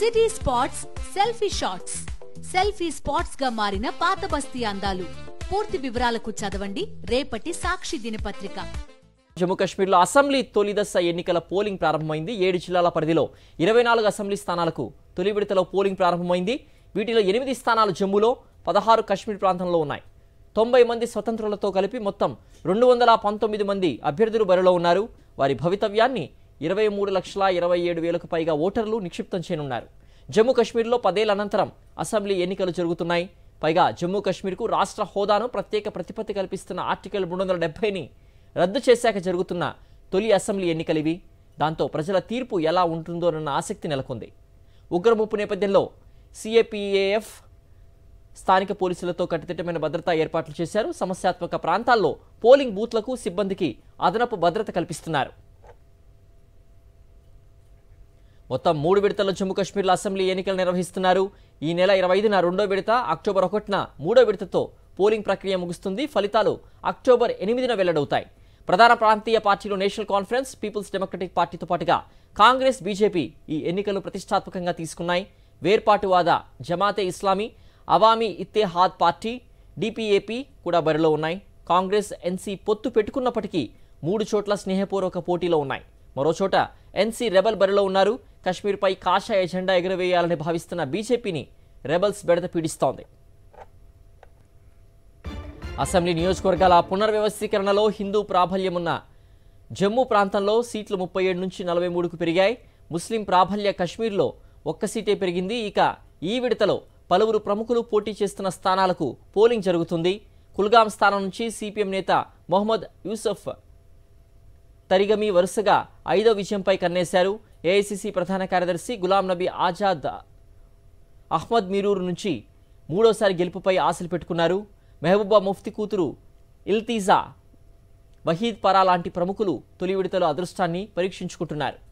city spots selfie shots selfie spots గా మారిన పాత బస్తీ అందాలు పూర్తి వివరాలకు చదవండి రేపటి సాక్షి దినపత్రిక జమ్మూ కాశ్మీర్లో అసెంబ్లీ తొలిదశ ఎన్నికల పోలింగ్ ప్రారంభమైంది ఏడు జిల్లాల పరిధిలో ఇరవై నాలుగు అసెంబ్లీ స్థానాలకు తొలి విడతలో పోలింగ్ ప్రారంభమైంది వీటిలో ఎనిమిది స్థానాలు జమ్మూలో పదహారు కాశ్మీర్ ప్రాంతంలో ఉన్నాయి తొంభై మంది స్వతంత్రులతో కలిపి మొత్తం రెండు వందల పంతొమ్మిది మంది అభ్యర్థులు బరిలో ఉన్నారు వారి భవితవ్యాన్ని ఇరవై మూడు లక్షల ఇరవై ఏడు వేలకు పైగా ఓటర్లు నిక్షిప్తం చేయనున్నారు జమ్మూ కశ్మీర్లో పదేళ్ల అనంతరం అసెంబ్లీ ఎన్నికలు జరుగుతున్నాయి పైగా జమ్మూ కశ్మీర్కు రాష్ట్ర హోదాను ప్రత్యేక ప్రతిపత్తి కల్పిస్తున్న ఆర్టికల్ మూడు వందల డెబ్బైని రద్దు చేశాక జరుగుతున్న తొలి అసెంబ్లీ ఇవి దాంతో ప్రజల తీర్పు ఎలా ఉంటుందోనన్న ఆసక్తి నెలకొంది ఉగ్రముప్పు నేపథ్యంలో సిఏపిఏఎఫ్ స్థానిక పోలీసులతో కట్టుదిట్టమైన భద్రతా ఏర్పాట్లు చేశారు సమస్యాత్మక ప్రాంతాల్లో పోలింగ్ బూత్లకు సిబ్బందికి అదనపు భద్రత కల్పిస్తున్నారు మొత్తం మూడు విడతల్లో జమ్మూ కాశ్మీర్లో అసెంబ్లీ ఎన్నికలు నిర్వహిస్తున్నారు ఈ నెల ఇరవై ఐదున రెండో విడత అక్టోబర్ ఒకటిన మూడో విడతతో పోలింగ్ ప్రక్రియ ముగుస్తుంది ఫలితాలు అక్టోబర్ ఎనిమిదిన వెల్లడవుతాయి ప్రధాన ప్రాంతీయ పార్టీలు నేషనల్ కాన్ఫరెన్స్ పీపుల్స్ డెమోక్రటిక్ పార్టీతో పాటుగా కాంగ్రెస్ బీజేపీ ఈ ఎన్నికలు ప్రతిష్టాత్మకంగా తీసుకున్నాయి వేర్పాటువాద జమాతే ఇస్లామీ అవామీ ఇత్తేహాద్ పార్టీ డిపిఏపీ కూడా బరిలో ఉన్నాయి కాంగ్రెస్ ఎన్సీ పొత్తు పెట్టుకున్నప్పటికీ మూడు చోట్ల స్నేహపూర్వక పోటీలో ఉన్నాయి మరోచోట ఎన్సీ రెబల్ బరిలో ఉన్నారు కశ్మీర్పై కాషాయ ఎజెండా ఎగురవేయాలని భావిస్తున్న బీజేపీని రెబల్స్ బెడత పీడిస్తోంది అసెంబ్లీ నియోజకవర్గాల పునర్వ్యవస్థీకరణలో హిందూ ప్రాబల్యమున్న జమ్మూ ప్రాంతంలో సీట్లు ముప్పై ఏడు నుంచి నలభై మూడుకు పెరిగాయి ముస్లిం ప్రాబల్య కశ్మీర్లో ఒక్క సీటే పెరిగింది ఇక ఈ విడతలో పలువురు ప్రముఖులు పోటీ చేస్తున్న స్థానాలకు పోలింగ్ జరుగుతుంది కుల్గాం స్థానం నుంచి సిపిఎం నేత మొహమ్మద్ యూసఫ్ తరిగమి వరుసగా ఐదో విజయంపై కన్నేశారు ఏఐసిసి ప్రధాన కార్యదర్శి గులాం నబీ ఆజాద్ అహ్మద్ మీరూరు నుంచి మూడోసారి గెలుపుపై ఆశలు పెట్టుకున్నారు మెహబూబా ముఫ్తి కూతురు ఇల్తీజా వహీద్ పరా లాంటి ప్రముఖులు తొలి విడతలో అదృష్టాన్ని పరీక్షించుకుంటున్నారు